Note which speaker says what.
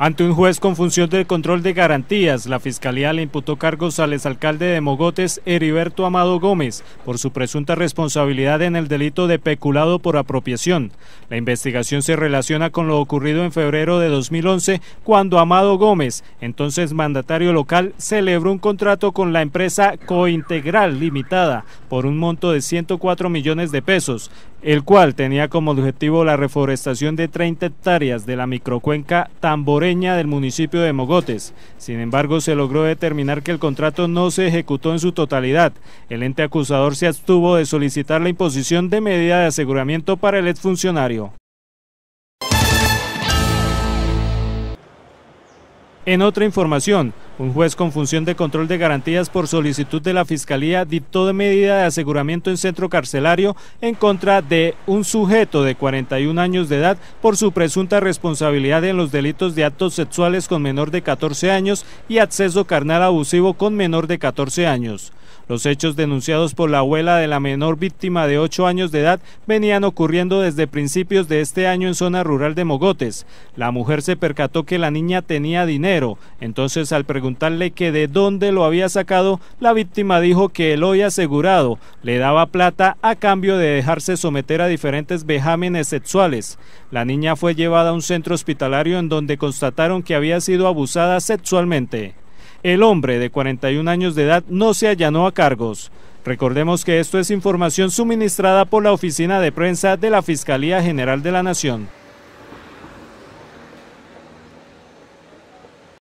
Speaker 1: Ante un juez con función de control de garantías, la Fiscalía le imputó cargos al exalcalde de Mogotes, Heriberto Amado Gómez, por su presunta responsabilidad en el delito de peculado por apropiación. La investigación se relaciona con lo ocurrido en febrero de 2011, cuando Amado Gómez, entonces mandatario local, celebró un contrato con la empresa Cointegral Limitada por un monto de 104 millones de pesos, el cual tenía como objetivo la reforestación de 30 hectáreas de la microcuenca Tamboré del municipio de Mogotes. Sin embargo, se logró determinar que el contrato no se ejecutó en su totalidad. El ente acusador se abstuvo de solicitar la imposición de medida de aseguramiento para el exfuncionario. En otra información, un juez con función de control de garantías por solicitud de la Fiscalía dictó de medida de aseguramiento en centro carcelario en contra de un sujeto de 41 años de edad por su presunta responsabilidad en los delitos de actos sexuales con menor de 14 años y acceso carnal abusivo con menor de 14 años. Los hechos denunciados por la abuela de la menor víctima de 8 años de edad venían ocurriendo desde principios de este año en zona rural de Mogotes. La mujer se percató que la niña tenía dinero, entonces al preguntarle que de dónde lo había sacado, la víctima dijo que el hoy asegurado le daba plata a cambio de dejarse someter a diferentes vejámenes sexuales. La niña fue llevada a un centro hospitalario en donde constataron que había sido abusada sexualmente el hombre de 41 años de edad no se allanó a cargos. Recordemos que esto es información suministrada por la Oficina de Prensa de la Fiscalía General de la Nación.